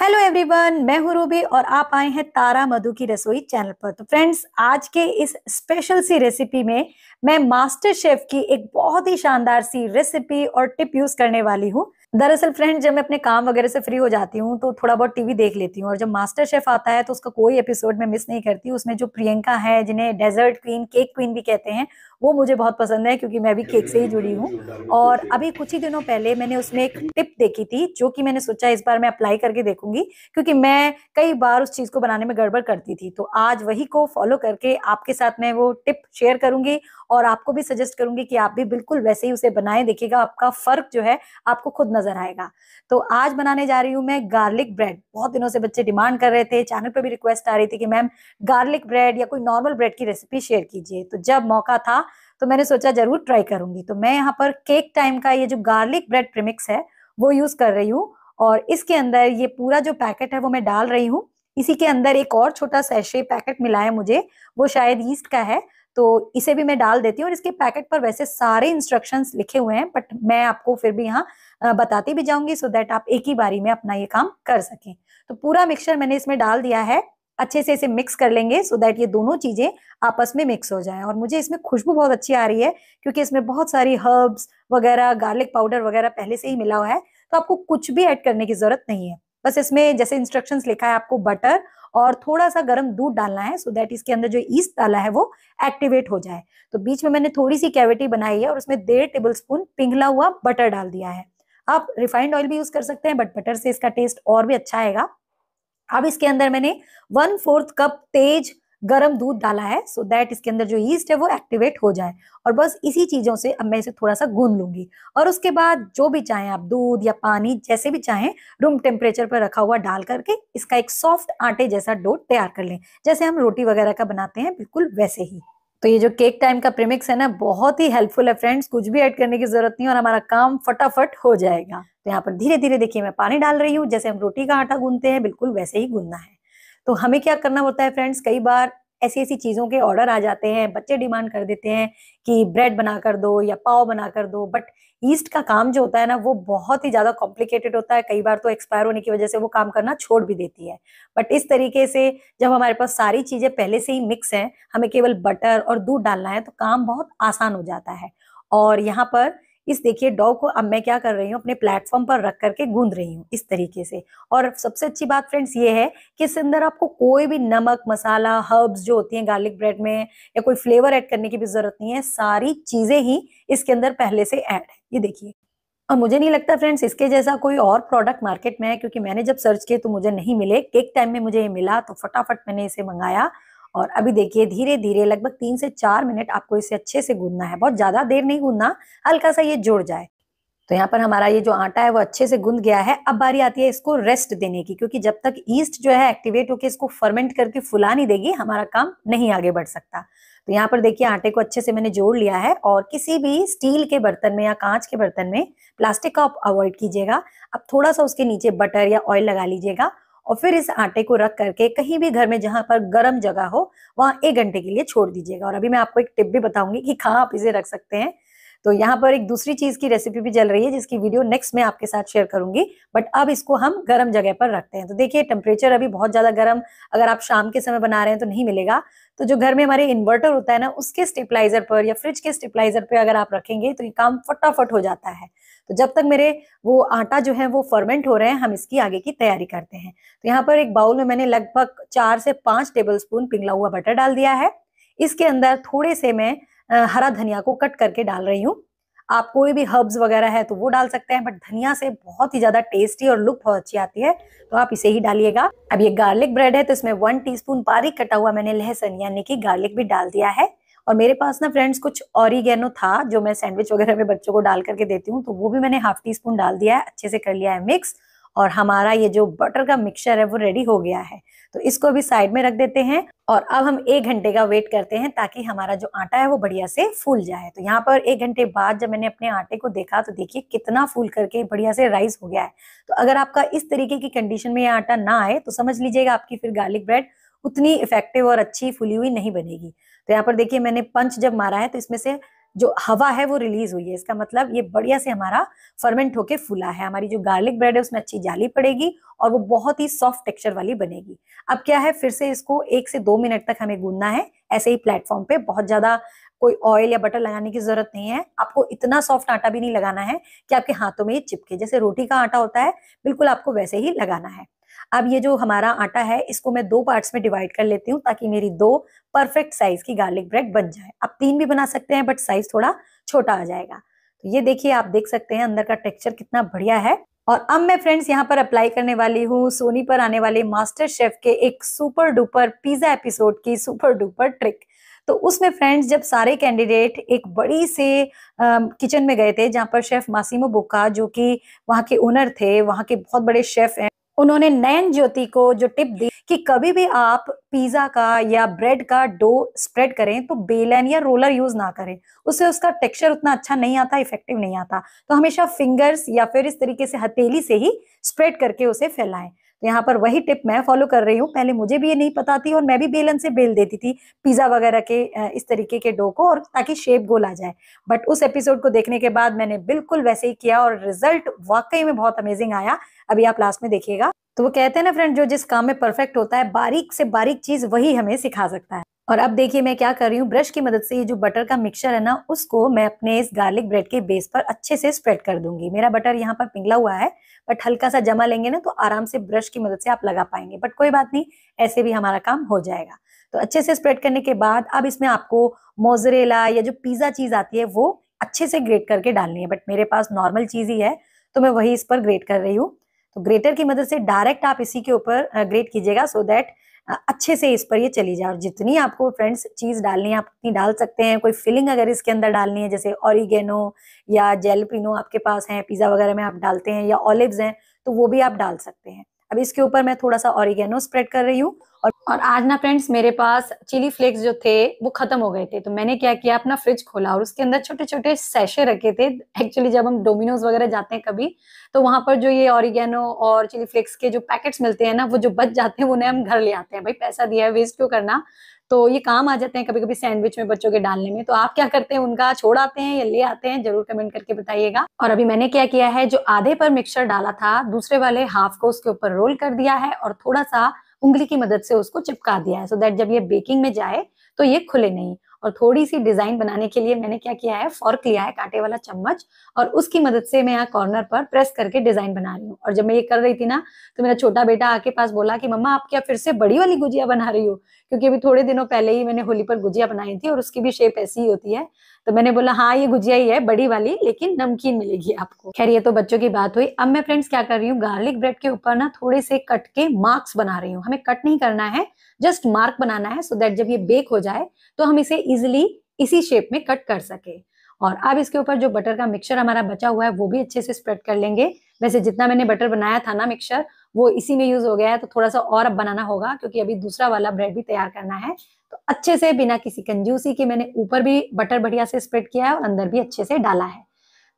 hello everyone मैं हूं Ruby और आप आए हैं तारा मधु की रसोई चैनल पर तो फ्रेंड्स आज के इस स्पेशल सी रेसिपी में मैं मास्टर शेफ की एक बहुत ही शानदार सी रेसिपी और टिप यूज करने वाली हूं दरअसल फ्रेंड जब मैं अपने काम वगैरह से फ्री हो जाती हूँ तो थोड़ा बहुत टीवी देख लेती हूँ और जब मास्टर शेफ आता है तो उसका कोई एपिसोड में मिस नहीं करती उसमें जो प्रियंका है जिन्हें डेजर्ट क्वीन केक क्वीन भी कहते हैं वो मुझे बहुत पसंद है क्योंकि मैं भी केक से ही जुड़ी हूँ और अभी कुछ ही दिनों पहले मैंने उसमें एक टिप देखी थी जो कि मैंने सोचा इस बार मैं अप्लाई करके देखूंगी क्योंकि मैं कई बार उस चीज़ को बनाने में गड़बड़ करती थी तो आज वही को फॉलो करके आपके साथ मैं वो टिप शेयर करूंगी और आपको भी सजेस्ट करूंगी कि आप भी बिल्कुल वैसे ही उसे बनाएं देखिएगा आपका फर्क जो है आपको खुद नजर आएगा तो आज बनाने जा रही हूँ मैं गार्लिक ब्रेड बहुत दिनों से बच्चे डिमांड कर रहे थे चैनल पर भी रिक्वेस्ट आ रही थी कि मैम गार्लिक ब्रेड या कोई नॉर्मल ब्रेड की रेसिपी शेयर कीजिए तो जब मौका था तो मैंने सोचा जरूर ट्राई करूंगी तो मैं यहाँ पर केक टाइम का ये जो गार्लिक ब्रेड प्रिमिक्स है वो यूज कर रही हूँ और इसके अंदर ये पूरा जो पैकेट है वो मैं डाल रही हूँ इसी के अंदर एक और छोटा सैशे पैकेट मिला है मुझे वो शायद ईस्ट का है तो इसे भी मैं डाल देती हूँ और इसके पैकेट पर वैसे सारे इंस्ट्रक्शंस लिखे हुए हैं बट मैं आपको फिर भी यहाँ बताती भी जाऊंगी सो so दैट आप एक ही बारी में अपना ये काम कर सकें तो पूरा मिक्सचर मैंने इसमें डाल दिया है अच्छे से इसे मिक्स कर लेंगे सो दैट ये दोनों चीज़ें आपस में मिक्स हो जाए और मुझे इसमें खुशबू बहुत अच्छी आ रही है क्योंकि इसमें बहुत सारी हर्ब्स वगैरह गार्लिक पाउडर वगैरह पहले से ही मिला हुआ है तो आपको कुछ भी ऐड करने की ज़रूरत नहीं है बस इसमें जैसे इंस्ट्रक्शंस लिखा है आपको बटर और थोड़ा सा गर्म दूध डालना है सो दैट इसके अंदर जो ईस्ट डाला है वो एक्टिवेट हो जाए तो बीच में मैंने थोड़ी सी कैविटी बनाई है और उसमें डेढ़ टेबल स्पून पिघला हुआ बटर डाल दिया है आप रिफाइंड ऑयल भी यूज कर सकते हैं बट बटर से इसका टेस्ट और भी अच्छा आएगा अब इसके अंदर मैंने वन फोर्थ कप तेज गरम दूध डाला है सो so दैट इसके अंदर जो यीस्ट है वो एक्टिवेट हो जाए और बस इसी चीज़ों से अब मैं इसे थोड़ा सा गूंद लूंगी और उसके बाद जो भी चाहें आप दूध या पानी जैसे भी चाहें रूम टेम्परेचर पर रखा हुआ डाल करके इसका एक सॉफ्ट आटे जैसा डो तैयार कर लें जैसे हम रोटी वगैरह का बनाते हैं बिल्कुल वैसे ही तो ये जो केक टाइम का प्रीमिक्स है ना बहुत ही हेल्पफुल है फ्रेंड्स कुछ भी ऐड करने की जरूरत नहीं और हमारा काम फटाफट हो जाएगा तो यहाँ पर धीरे धीरे देखिए मैं पानी डाल रही हूँ जैसे हम रोटी का आटा गूंदते हैं बिल्कुल वैसे ही गूंदना है तो हमें क्या करना होता है फ्रेंड्स कई बार ऐसी ऐसी चीज़ों के ऑर्डर आ जाते हैं बच्चे डिमांड कर देते हैं कि ब्रेड बना कर दो या पाव बना कर दो बट ईस्ट का काम जो होता है ना वो बहुत ही ज़्यादा कॉम्प्लिकेटेड होता है कई बार तो एक्सपायर होने की वजह से वो काम करना छोड़ भी देती है बट इस तरीके से जब हमारे पास सारी चीज़ें पहले से ही मिक्स हैं हमें केवल बटर और दूध डालना है तो काम बहुत आसान हो जाता है और यहाँ पर इस देखिए डॉग को अब मैं क्या कर रही हूँ अपने प्लेटफॉर्म पर रख करके गूंद रही हूँ इस तरीके से और सबसे अच्छी बात फ्रेंड्स ये है कि इसके अंदर आपको कोई भी नमक मसाला हर्ब्स जो होती हैं गार्लिक ब्रेड में या कोई फ्लेवर ऐड करने की भी जरूरत नहीं है सारी चीज़ें ही इसके अंदर पहले से ऐड है ये देखिए और मुझे नहीं लगता फ्रेंड्स इसके जैसा कोई और प्रोडक्ट मार्केट में है क्योंकि मैंने जब सर्च किया तो मुझे नहीं मिले केक टाइम में मुझे ये मिला तो फटाफट मैंने इसे मंगाया और अभी देखिए धीरे धीरे लगभग तीन से चार मिनट आपको इसे अच्छे से गूंदना है बहुत ज़्यादा देर नहीं गूंदना हल्का सा ये जुड़ जाए तो यहाँ पर हमारा ये जो आटा है वो अच्छे से गूंद गया है अब बारी आती है इसको रेस्ट देने की क्योंकि जब तक ईस्ट जो है एक्टिवेट होकर इसको फर्मेंट करके फुला नहीं देगी हमारा काम नहीं आगे बढ़ सकता तो यहाँ पर देखिए आटे को अच्छे से मैंने जोड़ लिया है और किसी भी स्टील के बर्तन में या कांच के बर्तन में प्लास्टिक का आप अवॉइड कीजिएगा अब थोड़ा सा उसके नीचे बटर या ऑयल लगा लीजिएगा और फिर इस आटे को रख करके कहीं भी घर में जहां पर गर्म जगह हो वहां एक घंटे के लिए छोड़ दीजिएगा और अभी मैं आपको एक टिप भी बताऊंगी कि कहाँ आप इसे रख सकते हैं तो यहाँ पर एक दूसरी चीज की रेसिपी भी चल रही है जिसकी वीडियो नेक्स्ट में आपके साथ शेयर करूंगी बट अब इसको हम गर्म जगह पर रखते हैं तो देखिए टेम्परेचर अभी बहुत ज्यादा गर्म अगर आप शाम के समय बना रहे हैं तो नहीं मिलेगा तो जो घर में हमारे इन्वर्टर होता है ना उसके स्टेपलाइजर पर या फ्रिज के स्टेपलाइजर पर अगर आप रखेंगे तो ये काम फटाफट हो जाता है तो जब तक मेरे वो आटा जो है वो फर्मेंट हो रहे हैं हम इसकी आगे की तैयारी करते हैं तो यहाँ पर एक बाउल में मैंने लगभग चार से पांच टेबल स्पून पिघला हुआ बटर डाल दिया है इसके अंदर थोड़े से मैं हरा धनिया को कट करके डाल रही हूँ आप कोई भी हर्ब्स वगैरह है तो वो डाल सकते हैं बट धनिया से बहुत ही ज्यादा टेस्टी और लुक बहुत अच्छी आती है तो आप इसे ही डालिएगा अब ये गार्लिक ब्रेड है तो इसमें वन टीस्पून बारीक कटा हुआ मैंने लहसुन यानी कि गार्लिक भी डाल दिया है और मेरे पास ना फ्रेंड्स कुछ ऑरिगेनो था जो मैं सैंडविच वगैरह में बच्चों को डाल करके देती हूँ तो वो भी मैंने हाफ टी स्पून डाल दिया है अच्छे से कर लिया है मिक्स और हमारा ये जो बटर का मिक्सचर है वो रेडी हो गया है तो इसको भी साइड में रख देते हैं और अब हम एक घंटे का वेट करते हैं ताकि हमारा जो आटा है वो बढ़िया से फूल जाए तो यहाँ पर एक घंटे बाद जब मैंने अपने आटे को देखा तो देखिए कितना फूल करके बढ़िया से राइस हो गया है तो अगर आपका इस तरीके की कंडीशन में ये आटा ना आए तो समझ लीजिएगा आपकी फिर गार्लिक ब्रेड उतनी इफेक्टिव और अच्छी फुली हुई नहीं बनेगी तो यहाँ पर देखिए मैंने पंच जब मारा है तो इसमें से जो हवा है वो रिलीज हुई है इसका मतलब ये बढ़िया से हमारा फर्मेंट होके फूला है हमारी जो गार्लिक ब्रेड है उसमें अच्छी जाली पड़ेगी और वो बहुत ही सॉफ्ट टेक्सचर वाली बनेगी अब क्या है फिर से इसको एक से दो मिनट तक हमें गूंदना है ऐसे ही प्लेटफॉर्म पे बहुत ज्यादा कोई ऑयल या बटर लगाने की जरूरत नहीं है आपको इतना सॉफ्ट आटा भी नहीं लगाना है कि आपके हाथों में ये चिपके जैसे रोटी का आटा होता है बिल्कुल आपको वैसे ही लगाना है अब ये जो हमारा आटा है इसको मैं दो पार्ट्स में डिवाइड कर लेती हूँ ताकि मेरी दो परफेक्ट साइज की गार्लिक ब्रेड बन जाए आप तीन भी बना सकते हैं बट साइज थोड़ा छोटा आ जाएगा तो ये देखिए आप देख सकते हैं अंदर का टेक्स्चर कितना बढ़िया है और अब मैं फ्रेंड्स यहाँ पर अप्लाई करने वाली हूँ सोनी पर आने वाले मास्टर शेफ के एक सुपर डुपर पिज्जा एपिसोड की सुपर डुपर ट्रिक तो उसमें फ्रेंड्स जब सारे कैंडिडेट एक बड़ी से किचन में गए थे जहाँ पर शेफ मासीमो बुक्का जो कि वहाँ के ओनर थे वहाँ के बहुत बड़े शेफ हैं उन्होंने नयन ज्योति को जो टिप दी कि कभी भी आप पिज्जा का या ब्रेड का डो स्प्रेड करें तो बेलन या रोलर यूज ना करें उससे उसका टेक्सचर उतना अच्छा नहीं आता इफेक्टिव नहीं आता तो हमेशा फिंगर्स या फिर इस तरीके से हथेली से ही स्प्रेड करके उसे फैलाएं तो यहाँ पर वही टिप मैं फॉलो कर रही हूँ पहले मुझे भी ये नहीं पता थी और मैं भी बेलन से बेल देती थी पिज़्ज़ा वगैरह के इस तरीके के डो को और ताकि शेप गोल आ जाए बट उस एपिसोड को देखने के बाद मैंने बिल्कुल वैसे ही किया और रिजल्ट वाकई में बहुत अमेजिंग आया अभी आप लास्ट में देखिएगा तो वो कहते हैं ना फ्रेंड जो जिस काम में परफेक्ट होता है बारीक से बारीक चीज़ वही हमें सिखा सकता है और अब देखिए मैं क्या कर रही हूँ ब्रश की मदद से ये जो बटर का मिक्सचर है ना उसको मैं अपने इस गार्लिक ब्रेड के बेस पर अच्छे से स्प्रेड कर दूंगी मेरा बटर यहाँ पर पिघला हुआ है बट हल्का सा जमा लेंगे ना तो आराम से ब्रश की मदद से आप लगा पाएंगे बट कोई बात नहीं ऐसे भी हमारा काम हो जाएगा तो अच्छे से स्प्रेड करने के बाद अब इसमें आपको मोजरेला या जो पिज़्ज़ा चीज़ आती है वो अच्छे से ग्रेट करके डालनी है बट मेरे पास नॉर्मल चीज़ ही है तो मैं वही इस पर ग्रेट कर रही हूँ तो ग्रेटर की मदद से डायरेक्ट आप इसी के ऊपर ग्रेट कीजिएगा सो दैट अच्छे से इस पर ये चली जाए और जितनी आपको फ्रेंड्स चीज़ डालनी है आप उतनी डाल सकते हैं कोई फिलिंग अगर इसके अंदर डालनी है जैसे ऑरिगेनो या जेलपिनो आपके पास है पिज़्ज़ा वगैरह में आप डालते हैं या ऑलिव्स हैं तो वो भी आप डाल सकते हैं अब इसके ऊपर मैं थोड़ा सा ऑरिगेनो स्प्रेड कर रही हूँ और, और आज ना फ्रेंड्स मेरे पास चिली फ्लेक्स जो थे वो खत्म हो गए थे तो मैंने क्या किया अपना फ्रिज खोला और उसके अंदर छोटे छोटे सैशे रखे थे एक्चुअली जब हम डोमिनोज वगैरह जाते हैं कभी तो वहां पर जो ये ऑरिगेनो और चिली फ्लेक्स के जो पैकेट्स मिलते हैं ना वो जो बच जाते हैं उन्हें हम घर ले आते हैं भाई पैसा दिया है वेस्ट क्यों करना तो ये काम आ जाते हैं कभी कभी सैंडविच में बच्चों के डालने में तो आप क्या करते हैं उनका छोड़ आते हैं या ले आते हैं जरूर कमेंट करके बताइएगा और अभी मैंने क्या किया है जो आधे पर मिक्सचर डाला था दूसरे वाले हाफ को उसके ऊपर रोल कर दिया है और थोड़ा सा उंगली की मदद से उसको चिपका दिया है सो so दैट जब ये बेकिंग में जाए तो ये खुले नहीं और थोड़ी सी डिजाइन बनाने के लिए मैंने क्या किया है फॉर्क लिया है कांटे वाला चम्मच और उसकी मदद से मैं यहाँ कॉर्नर पर प्रेस करके डिजाइन बना रही हूँ और जब मैं ये कर रही थी ना तो मेरा छोटा बेटा आके पास बोला कि मम्मा आप क्या फिर से बड़ी वाली गुजिया बना रही हो क्योंकि अभी थोड़े दिनों पहले ही मैंने होली पर गुजिया बनाई थी और उसकी भी शेप ऐसी ही होती है तो मैंने बोला हाँ ये गुजिया ही है बड़ी वाली लेकिन नमकीन मिलेगी आपको खैर ये तो बच्चों की बात हुई अब मैं फ्रेंड्स क्या कर रही हूँ गार्लिक ब्रेड के ऊपर ना थोड़े से कट के मार्क्स बना रही हूँ हमें कट नहीं करना है जस्ट मार्क बनाना है सो देट दैट जब ये बेक हो जाए तो हम इसे इजिली इसी शेप में कट कर सके और अब इसके ऊपर जो बटर का मिक्सचर हमारा बचा हुआ है वो भी अच्छे से स्प्रेड कर लेंगे वैसे जितना मैंने बटर बनाया था ना मिक्सर वो इसी में यूज हो गया है तो थोड़ा सा और अब बनाना होगा क्योंकि अभी दूसरा वाला ब्रेड भी तैयार करना है तो अच्छे से बिना किसी कंजूसी के मैंने ऊपर भी बटर बढ़िया से स्प्रेड किया है और अंदर भी अच्छे से डाला है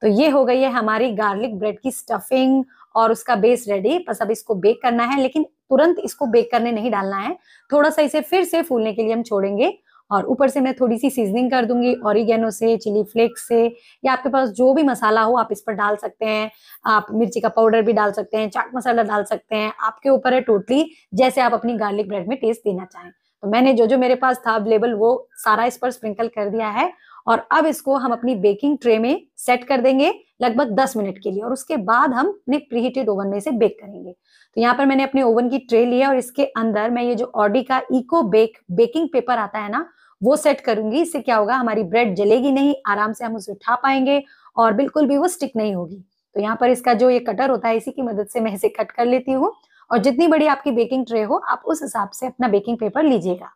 तो ये हो गई है हमारी गार्लिक ब्रेड की स्टफिंग और उसका बेस रेडी बस अब इसको बेक करना है लेकिन तुरंत इसको बेक करने नहीं डालना है थोड़ा सा इसे फिर से फूलने के लिए हम छोड़ेंगे और ऊपर से मैं थोड़ी सी सीजनिंग कर दूंगी ऑरिगेनो से चिली फ्लेक्स से या आपके पास जो भी मसाला हो आप इस पर डाल सकते हैं आप मिर्ची का पाउडर भी डाल सकते हैं चाट मसाला डाल सकते हैं आपके ऊपर है टोटली जैसे आप अपनी गार्लिक ब्रेड में टेस्ट देना चाहें तो मैंने जो जो मेरे पास था अवेलेबल वो सारा इस पर स्प्रिंकल कर दिया है और अब इसको हम अपनी बेकिंग ट्रे में सेट कर देंगे लगभग 10 मिनट के लिए और उसके बाद हम अपने प्रीहीटेड ओवन में से बेक करेंगे तो यहाँ पर मैंने अपने ओवन की ट्रे लिया और इसके अंदर मैं ये जो ऑडी का इको बेक बेकिंग पेपर आता है ना वो सेट करूंगी इससे क्या होगा हमारी ब्रेड जलेगी नहीं आराम से हम उसे उठा पाएंगे और बिल्कुल भी वो स्टिक नहीं होगी तो यहाँ पर इसका जो ये कटर होता है इसी की मदद से मैं इसे कट कर लेती हूँ और जितनी बड़ी आपकी बेकिंग ट्रे हो आप उस हिसाब से अपना बेकिंग पेपर लीजिएगा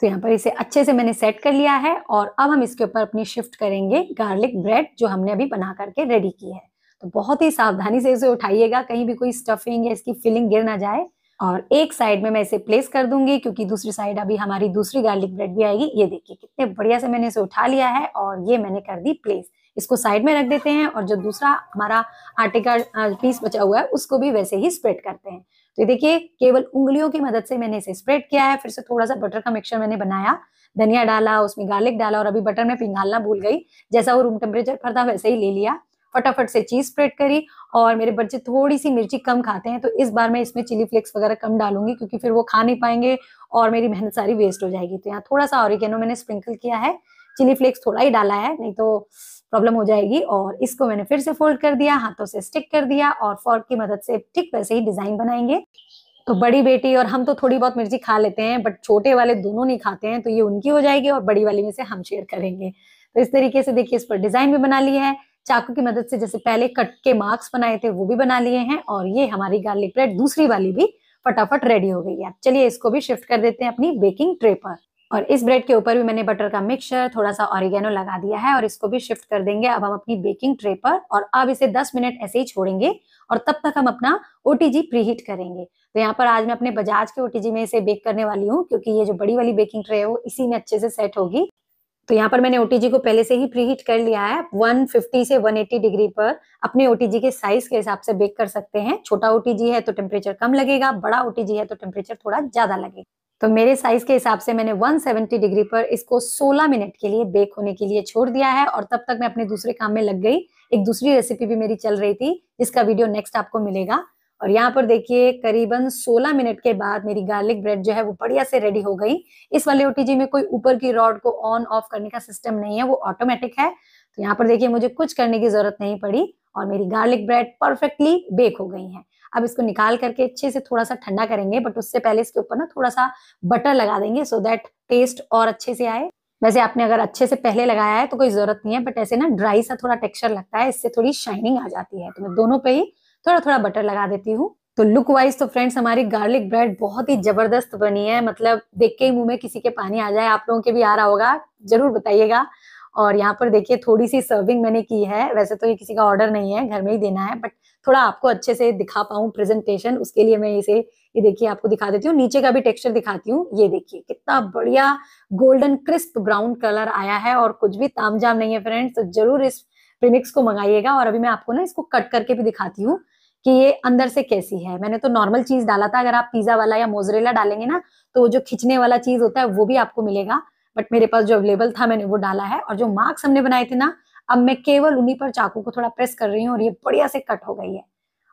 तो यहाँ पर इसे अच्छे से मैंने सेट कर लिया है और अब हम इसके ऊपर अपनी शिफ्ट करेंगे गार्लिक ब्रेड जो हमने अभी बना करके रेडी की है तो बहुत ही सावधानी से इसे उठाइएगा कहीं भी कोई स्टफिंग या इसकी फिलिंग गिर ना जाए और एक साइड में मैं इसे प्लेस कर दूंगी क्योंकि दूसरी साइड अभी हमारी दूसरी गार्लिक ब्रेड भी आएगी ये देखिए कितने बढ़िया से मैंने इसे उठा लिया है और ये मैंने कर दी प्लेस इसको साइड में रख देते हैं और जो दूसरा हमारा आटे का पीस बचा हुआ है उसको भी वैसे ही स्प्रेड करते हैं तो ये देखिए केवल उंगलियों की मदद से मैंने इसे स्प्रेड किया है फिर से थोड़ा सा बटर का मिक्सर मैंने बनाया धनिया डाला उसमें गार्लिक डाला और अभी बटर में पिंगालना भूल गई जैसा वो रूम टेम्परेचर पर था वैसे ही ले लिया फटाफट से चीज स्प्रेड करी और मेरे बच्चे थोड़ी सी मिर्ची कम खाते हैं तो इस बार मैं इसमें चिली फ्लेक्स वगैरह कम डालूंगी क्योंकि फिर वो खा नहीं पाएंगे और मेरी मेहनत सारी वेस्ट हो जाएगी तो यहाँ थोड़ा सा और मैंने स्प्रिंकल किया है चिली फ्लेक्स थोड़ा ही डाला है नहीं तो प्रॉब्लम हो जाएगी और इसको मैंने फिर से फोल्ड कर दिया हाथों से स्टिक कर दिया और फॉर्क की मदद से ठीक वैसे ही डिजाइन बनाएंगे तो बड़ी बेटी और हम तो थोड़ी बहुत मिर्ची खा लेते हैं बट छोटे वाले दोनों नहीं खाते हैं तो ये उनकी हो जाएगी और बड़ी वाली में से हम शेयर करेंगे तो इस तरीके से देखिए इस पर डिजाइन भी बना ली है चाकू की मदद से जैसे पहले कट के मार्क्स बनाए थे वो भी बना लिए हैं और ये हमारी गार्लिक ब्रेड दूसरी वाली भी फटाफट रेडी हो गई है चलिए इसको भी शिफ्ट कर देते हैं अपनी बेकिंग ट्रे पर और इस ब्रेड के ऊपर भी मैंने बटर का मिक्सचर थोड़ा सा ऑरिगेनो लगा दिया है और इसको भी शिफ्ट कर देंगे अब हम अपनी बेकिंग ट्रे पर और अब इसे 10 मिनट ऐसे ही छोड़ेंगे और तब तक हम अपना ओटीजी प्रीहीट करेंगे तो यहाँ पर आज मैं अपने बजाज के ओटीजी में इसे बेक करने वाली हूँ क्योंकि ये जो बड़ी वाली बेकिंग ट्रे है वो इसी में अच्छे से सेट होगी तो यहाँ पर मैंने ओटीजी को पहले से ही प्री हीट कर लिया है 150 से 180 डिग्री पर अपने ओटीजी के साइज के हिसाब से बेक कर सकते हैं छोटा ओटीजी है तो टेम्परेचर कम लगेगा बड़ा ओटीजी है तो टेम्परेचर थोड़ा ज्यादा लगेगा तो मेरे साइज के हिसाब से मैंने 170 डिग्री पर इसको 16 मिनट के लिए बेक होने के लिए छोड़ दिया है और तब तक मैं अपने दूसरे काम में लग गई एक दूसरी रेसिपी भी मेरी चल रही थी जिसका वीडियो नेक्स्ट आपको मिलेगा और यहाँ पर देखिए करीबन 16 मिनट के बाद मेरी गार्लिक ब्रेड जो है वो बढ़िया से रेडी हो गई इस वाले ओटीजी में कोई ऊपर की रॉड को ऑन ऑफ करने का सिस्टम नहीं है वो ऑटोमेटिक है तो यहाँ पर देखिए मुझे कुछ करने की जरूरत नहीं पड़ी और मेरी गार्लिक ब्रेड परफेक्टली बेक हो गई है अब इसको निकाल करके अच्छे से थोड़ा सा ठंडा करेंगे बट उससे पहले इसके ऊपर ना थोड़ा सा बटर लगा देंगे सो दैट टेस्ट और अच्छे से आए वैसे आपने अगर अच्छे से पहले लगाया है तो कोई जरूरत नहीं है बट ऐसे ना ड्राई सा थोड़ा टेक्सचर लगता है इससे थोड़ी शाइनिंग आ जाती है तो मैं दोनों पे ही थोड़ा थोड़ा बटर लगा देती हूँ तो लुक वाइज तो फ्रेंड्स हमारी गार्लिक ब्रेड बहुत ही जबरदस्त बनी है मतलब देख के ही मुंह में किसी के पानी आ जाए आप लोगों के भी आ रहा होगा जरूर बताइएगा और यहाँ पर देखिए थोड़ी सी सर्विंग मैंने की है वैसे तो ये किसी का ऑर्डर नहीं है घर में ही देना है बट थोड़ा आपको अच्छे से दिखा पाऊँ प्रेजेंटेशन उसके लिए मैं इसे ये देखिए आपको दिखा देती हूँ नीचे का भी टेक्सचर दिखाती हूँ ये देखिए कितना बढ़िया गोल्डन क्रिस्प ब्राउन कलर आया है और कुछ भी ताम नहीं है फ्रेंड्स तो जरूर इस प्रीमिक्स को मंगाइएगा और अभी मैं आपको ना इसको कट करके भी दिखाती हूँ कि ये अंदर से कैसी है मैंने तो नॉर्मल चीज डाला था अगर आप पिज्जा वाला या मोजरेला डालेंगे ना तो वो जो खिंचने वाला चीज होता है वो भी आपको मिलेगा बट मेरे पास जो अवेलेबल था मैंने वो डाला है और जो मार्क्स हमने बनाए थे ना अब मैं केवल उन्हीं पर चाकू को थोड़ा प्रेस कर रही हूँ और ये बढ़िया से कट हो गई है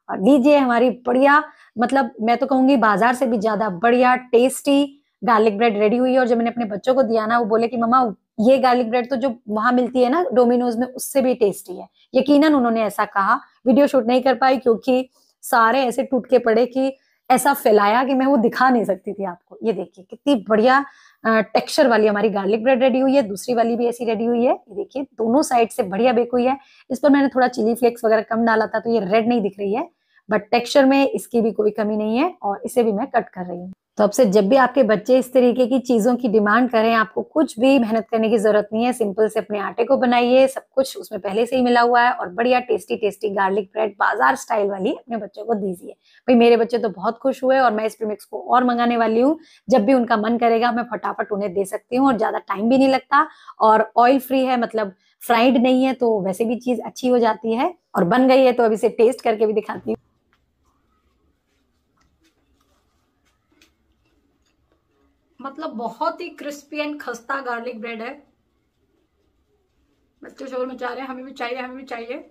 और लीजिए हमारी बढ़िया मतलब मैं तो कहूंगी बाजार से भी ज्यादा बढ़िया टेस्टी गार्लिक ब्रेड रेडी हुई है और जब मैंने अपने बच्चों को दिया ना वो बोले कि मम्मा ये गार्लिक ब्रेड तो जो वहां मिलती है ना डोमिनोज में उससे भी टेस्टी है यकीनन उन्होंने ऐसा कहा वीडियो शूट नहीं कर पाई क्योंकि सारे ऐसे टूट के पड़े कि ऐसा फैलाया कि मैं वो दिखा नहीं सकती थी आपको ये देखिए कितनी बढ़िया टेक्सचर वाली हमारी गार्लिक ब्रेड रेडी हुई है दूसरी वाली भी ऐसी रेडी हुई है ये देखिए दोनों साइड से बढ़िया बेक हुई है इस पर मैंने थोड़ा चिली फ्लेक्स वगैरह कम डाला था तो ये रेड नहीं दिख रही है बट टेक्सचर में इसकी भी कोई कमी नहीं है और इसे भी मैं कट कर रही हूँ तो अब से जब भी आपके बच्चे इस तरीके की चीज़ों की डिमांड करें आपको कुछ भी मेहनत करने की ज़रूरत नहीं है सिंपल से अपने आटे को बनाइए सब कुछ उसमें पहले से ही मिला हुआ है और बढ़िया टेस्टी टेस्टी गार्लिक ब्रेड बाजार स्टाइल वाली अपने बच्चों को दीजिए भाई मेरे बच्चे तो बहुत खुश हुए और मैं इस प्रीमिक्स को और मंगाने वाली हूँ जब भी उनका मन करेगा मैं फटाफट उन्हें दे सकती हूँ और ज़्यादा टाइम भी नहीं लगता और ऑयल फ्री है मतलब फ्राइड नहीं है तो वैसे भी चीज़ अच्छी हो जाती है और बन गई है तो अभी इसे टेस्ट करके भी दिखाती हूँ मतलब बहुत ही क्रिस्पी एंड खस्ता गार्लिक ब्रेड है बच्चे शोर मचा रहे हैं हमें भी चाहिए हमें भी चाहिए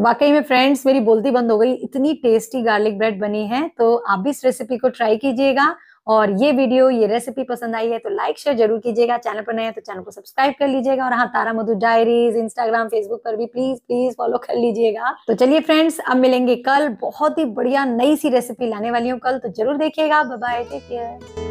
वाकई में फ्रेंड्स मेरी बोलती बंद हो गई इतनी टेस्टी गार्लिक ब्रेड बनी है तो आप भी इस रेसिपी को ट्राई कीजिएगा और ये वीडियो ये रेसिपी पसंद आई है तो लाइक शेयर जरूर कीजिएगा चैनल पर नए हैं तो चैनल को सब्सक्राइब कर लीजिएगा और हाँ Tara Madhu diaries Instagram Facebook पर भी प्लीज प्लीज फॉलो कर लीजिएगा तो चलिए फ्रेंड्स अब मिलेंगे कल बहुत ही बढ़िया नई सी रेसिपी लाने वाली हूँ कल तो जरूर देखिएगा बाय टेक केयर